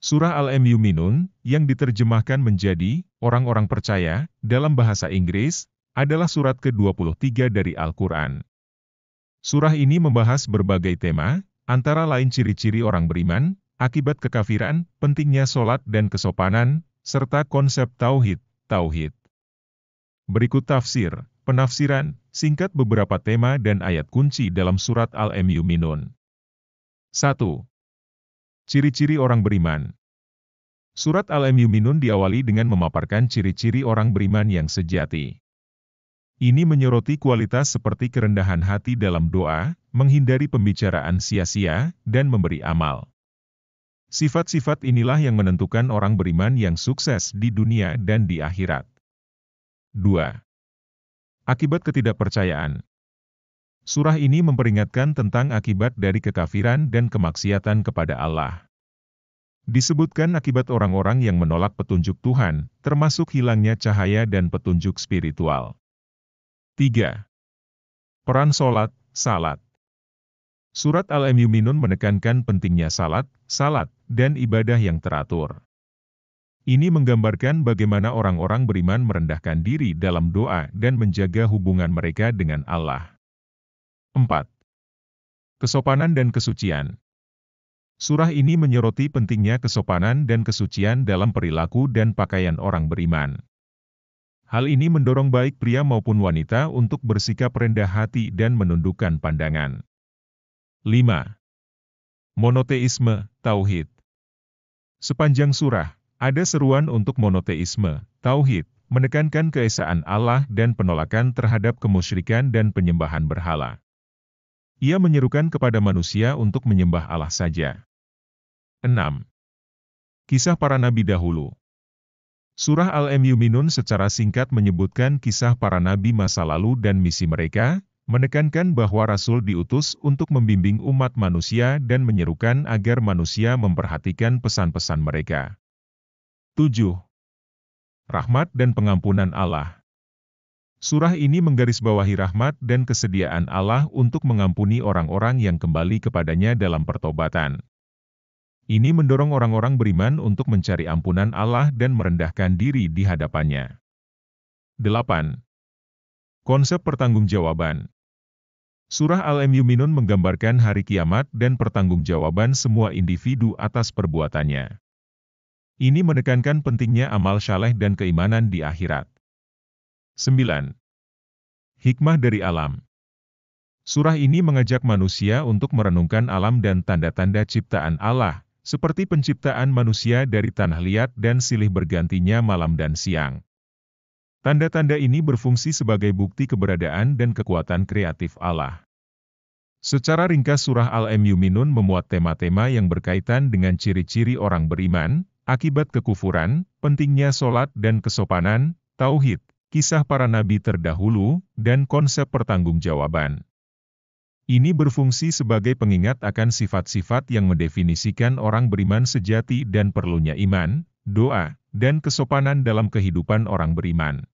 Surah Al-Mu'minun, yang diterjemahkan menjadi orang-orang percaya dalam bahasa Inggris, adalah surat ke-23 dari Al-Quran. Surah ini membahas berbagai tema, antara lain ciri-ciri orang beriman, akibat kekafiran, pentingnya sholat dan kesopanan, serta konsep tauhid. Tauhid. Berikut tafsir, penafsiran, singkat beberapa tema dan ayat kunci dalam surat Al-Mu'minun. 1. Ciri-ciri orang beriman Surat Al-Mu'minun diawali dengan memaparkan ciri-ciri orang beriman yang sejati. Ini menyoroti kualitas seperti kerendahan hati dalam doa, menghindari pembicaraan sia-sia, dan memberi amal. Sifat-sifat inilah yang menentukan orang beriman yang sukses di dunia dan di akhirat. 2. Akibat ketidakpercayaan Surah ini memperingatkan tentang akibat dari kekafiran dan kemaksiatan kepada Allah. Disebutkan akibat orang-orang yang menolak petunjuk Tuhan, termasuk hilangnya cahaya dan petunjuk spiritual. 3. Peran Solat, Salat Surat Al-Mu'minun menekankan pentingnya salat, salat, dan ibadah yang teratur. Ini menggambarkan bagaimana orang-orang beriman merendahkan diri dalam doa dan menjaga hubungan mereka dengan Allah. 4. Kesopanan dan kesucian. Surah ini menyoroti pentingnya kesopanan dan kesucian dalam perilaku dan pakaian orang beriman. Hal ini mendorong baik pria maupun wanita untuk bersikap rendah hati dan menundukkan pandangan. 5. Monoteisme, Tauhid Sepanjang surah, ada seruan untuk monoteisme, Tauhid, menekankan keesaan Allah dan penolakan terhadap kemusyrikan dan penyembahan berhala. Ia menyerukan kepada manusia untuk menyembah Allah saja. 6. Kisah para nabi dahulu Surah Al-Mu'minun secara singkat menyebutkan kisah para nabi masa lalu dan misi mereka, menekankan bahwa Rasul diutus untuk membimbing umat manusia dan menyerukan agar manusia memperhatikan pesan-pesan mereka. 7. Rahmat dan pengampunan Allah Surah ini menggarisbawahi rahmat dan kesediaan Allah untuk mengampuni orang-orang yang kembali kepadanya dalam pertobatan. Ini mendorong orang-orang beriman untuk mencari ampunan Allah dan merendahkan diri di hadapannya. 8. Konsep pertanggungjawaban Surah Al-Mu'minun menggambarkan hari kiamat dan pertanggungjawaban semua individu atas perbuatannya. Ini menekankan pentingnya amal saleh dan keimanan di akhirat. 9. Hikmah dari alam Surah ini mengajak manusia untuk merenungkan alam dan tanda-tanda ciptaan Allah, seperti penciptaan manusia dari tanah liat dan silih bergantinya malam dan siang. Tanda-tanda ini berfungsi sebagai bukti keberadaan dan kekuatan kreatif Allah. Secara ringkas surah al muminun memuat tema-tema yang berkaitan dengan ciri-ciri orang beriman, akibat kekufuran, pentingnya solat dan kesopanan, tauhid, kisah para nabi terdahulu, dan konsep pertanggungjawaban. Ini berfungsi sebagai pengingat akan sifat-sifat yang mendefinisikan orang beriman sejati dan perlunya iman, doa, dan kesopanan dalam kehidupan orang beriman.